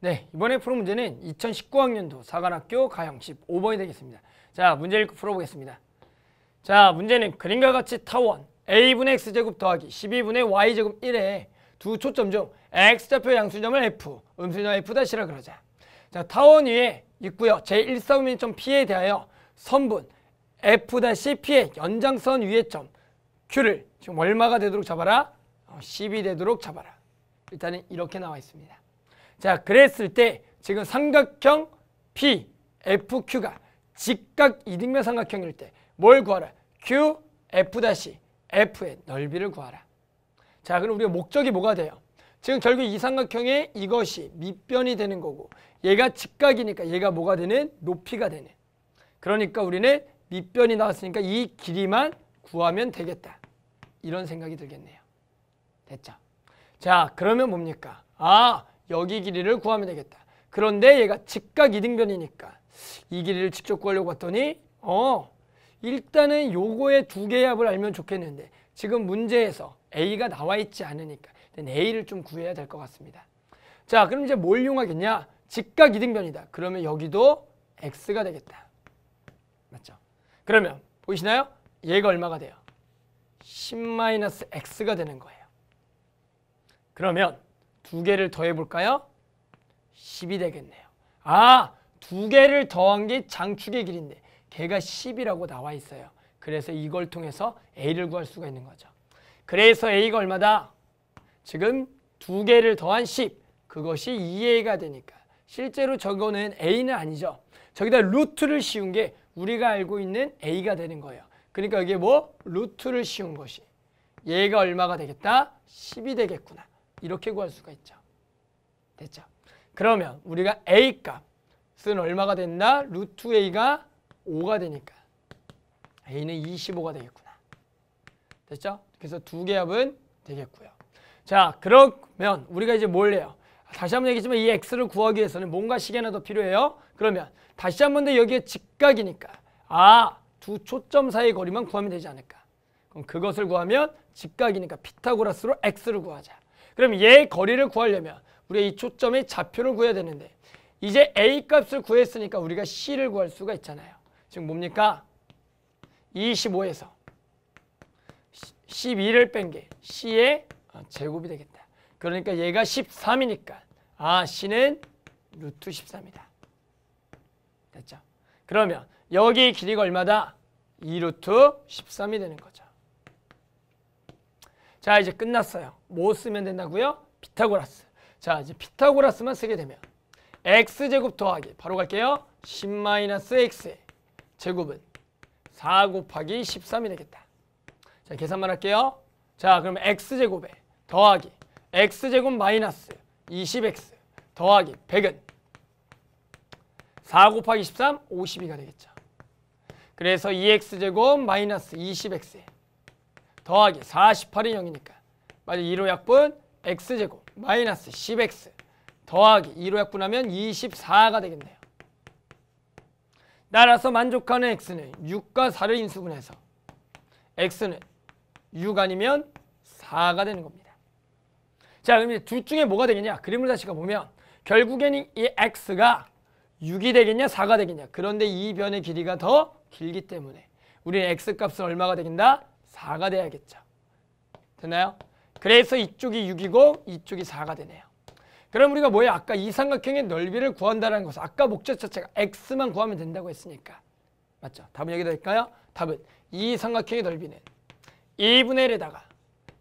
네, 이번에 풀어 문제는 2019학년도 사관학교 가형식 5번이 되겠습니다. 자, 문제 읽고 풀어보겠습니다. 자, 문제는 그림과 같이 타원 a분의 x제곱 더하기 12분의 y제곱 1에 두 초점 중 x좌표 양수점을 f, 음수점 f'라 그러자. 자, 타원 위에 있고요. 제1사분면점 p에 대하여 선분 f-p의 연장선 위의 점 q를 지금 얼마가 되도록 잡아라? 10이 어, 되도록 잡아라. 일단은 이렇게 나와 있습니다. 자, 그랬을 때 지금 삼각형 PFQ가 직각 이등면 삼각형일 때 뭘 구하라? Q, F-F의 넓이를 구하라. 자, 그럼 우리가 목적이 뭐가 돼요? 지금 결국 이 삼각형의 이것이 밑변이 되는 거고 얘가 직각이니까 얘가 뭐가 되는? 높이가 되는. 그러니까 우리는 밑변이 나왔으니까 이 길이만 구하면 되겠다. 이런 생각이 들겠네요. 됐죠? 자, 그러면 뭡니까? 아, 여기 길이를 구하면 되겠다. 그런데 얘가 직각 이등변이니까 이 길이를 직접 구하려고 봤더니 어 일단은 요거의 두 개의 합을 알면 좋겠는데 지금 문제에서 A가 나와 있지 않으니까 A를 좀 구해야 될 것 같습니다. 자 그럼 이제 뭘 이용하겠냐? 직각 이등변이다. 그러면 여기도 X가 되겠다. 맞죠? 그러면 보이시나요? 얘가 얼마가 돼요? 10-X가 되는 거예요. 그러면 두 개를 더해 볼까요? 10이 되겠네요. 아, 두 개를 더한 게 장축의 길인데 걔가 10이라고 나와 있어요. 그래서 이걸 통해서 a를 구할 수가 있는 거죠. 그래서 a가 얼마다? 지금 두 개를 더한 10. 그것이 2a가 되니까. 실제로 저거는 a는 아니죠. 저기다 루트를 씌운 게 우리가 알고 있는 a가 되는 거예요. 그러니까 이게 뭐? 루트를 씌운 것이. 얘가 얼마가 되겠다? 10이 되겠구나. 이렇게 구할 수가 있죠. 됐죠? 그러면 우리가 a 값은 얼마가 된다? 루트 a가 5가 되니까 a는 25가 되겠구나. 됐죠? 그래서 두개 합은 되겠고요. 자, 그러면 우리가 이제 뭘 해요? 다시 한 번 얘기했지만 이 x를 구하기 위해서는 뭔가 시계나 더 필요해요. 그러면 다시 한 번 더 여기에 직각이니까 아, 두 초점 사이의 거리만 구하면 되지 않을까. 그럼 그것을 구하면 직각이니까 피타고라스로 x를 구하자. 그럼 얘 거리를 구하려면 우리가 이 초점의 좌표를 구해야 되는데 이제 A 값을 구했으니까 우리가 C를 구할 수가 있잖아요. 지금 뭡니까? 25에서 12를 뺀 게 C의 어, 제곱이 되겠다. 그러니까 얘가 13이니까 아 C는 루트 13이다. 됐죠? 그러면 여기 길이가 얼마다? 2루트 13이 되는 거죠. 자 이제 끝났어요. 뭐 쓰면 된다고요? 피타고라스. 자 이제 피타고라스만 쓰게 되면 x제곱 더하기 바로 갈게요. 10-x 제곱은 4 곱하기 13이 되겠다. 자 계산만 할게요. 자 그럼 x제곱에 더하기 x제곱 마이너스 20x 더하기 100은 4 곱하기 13, 52가 되겠죠. 그래서 2x제곱 마이너스 20x 더하기 48이 0이니까 맞아 2로 약분 x제곱 마이너스 10x 더하기 2로 약분하면 24가 되겠네요. 따라서 만족하는 x는 6과 4를 인수분해서 x는 6 아니면 4가 되는 겁니다. 자, 그럼 이제 둘 중에 뭐가 되겠냐? 그림을 다시 가보면 결국에는 이 x가 6이 되겠냐, 4가 되겠냐. 그런데 이 변의 길이가 더 길기 때문에 우리는 x값은 얼마가 되겠다? 4가 돼야겠죠. 됐나요? 그래서 이쪽이 6이고 이쪽이 4가 되네요. 그럼 우리가 뭐예요? 아까 이 삼각형의 넓이를 구한다는 것은 아까 목적 자체가 x만 구하면 된다고 했으니까. 맞죠? 답은 여기다 될까요? 답은 이 삼각형의 넓이는 1분의 1에다가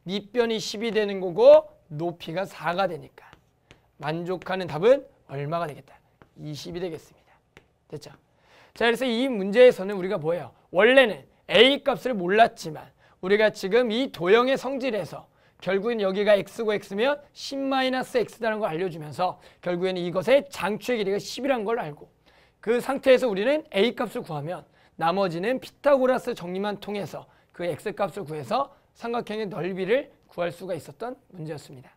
밑변이 10이 되는 거고 높이가 4가 되니까 만족하는 답은 얼마가 되겠다? 20이 되겠습니다. 됐죠? 자, 그래서 이 문제에서는 우리가 뭐예요? 원래는 A 값을 몰랐지만 우리가 지금 이 도형의 성질에서 결국엔 여기가 x고 x면 1 0 x 라는걸 알려주면서 결국에는 이것의 장추의 길이가 10이라는 걸 알고 그 상태에서 우리는 a값을 구하면 나머지는 피타고라스 정리만 통해서 그 x값을 구해서 삼각형의 넓이를 구할 수가 있었던 문제였습니다.